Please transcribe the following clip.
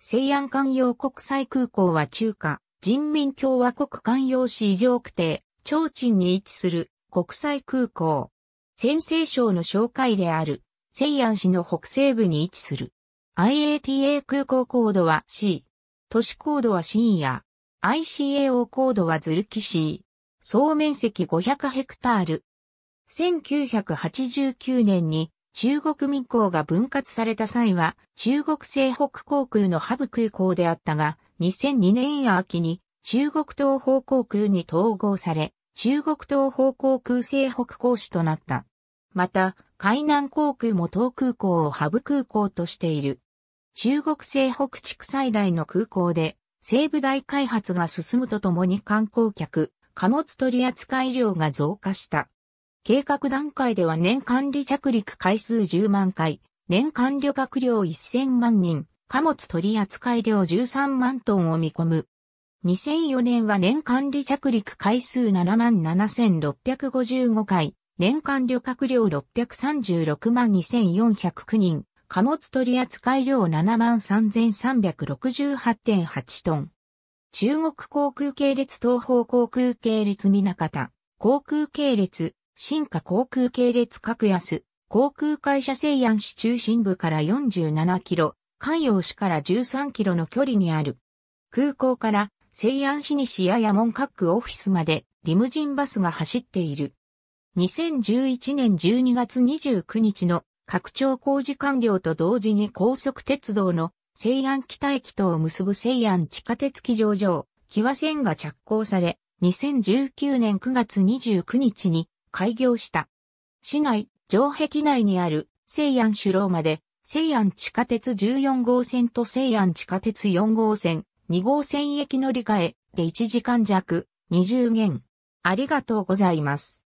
西安関陽国際空港は中華人民共和国関陽市異常区定、長鎮に位置する国際空港。先制省の紹介である西安市の北西部に位置する。IATA 空港コードは C。都市コードは深夜。ICAO コードはズルキシー。総面積500ヘクタール。1989年に中国民港が分割された際は、中国西北航空のハブ空港であったが、2002年秋に中国東方航空に統合され、中国東方航空西北航市となった。また、海南航空も東空港をハブ空港としている。中国西北地区最大の空港で、西部大開発が進むとともに観光客、貨物取扱量が増加した。計画段階では年間離着陸回数10万回、年間旅客量1000万人、貨物取扱量13万トンを見込む。2004年は年間離着陸回数7万7655回、年間旅客量636万2409人、貨物取扱量7万3368.8トン。中国航空系列東方航空系列南方、航空系列新華航空系列格安、航空会社西安市中心部から47キロ、関陽市から13キロの距離にある。空港から西安市西やや門各区オフィスまでリムジンバスが走っている。2011年12月29日の拡張工事完了と同時に高速鉄道の西安北駅とを結ぶ西安地下鉄機上場、キワ線が着工され、2019年9月29日に開業した。市内、城壁内にある西安首楼まで、西安地下鉄14号線と西安地下鉄4号線、2号線駅乗り換えで1時間弱、20元。ありがとうございます。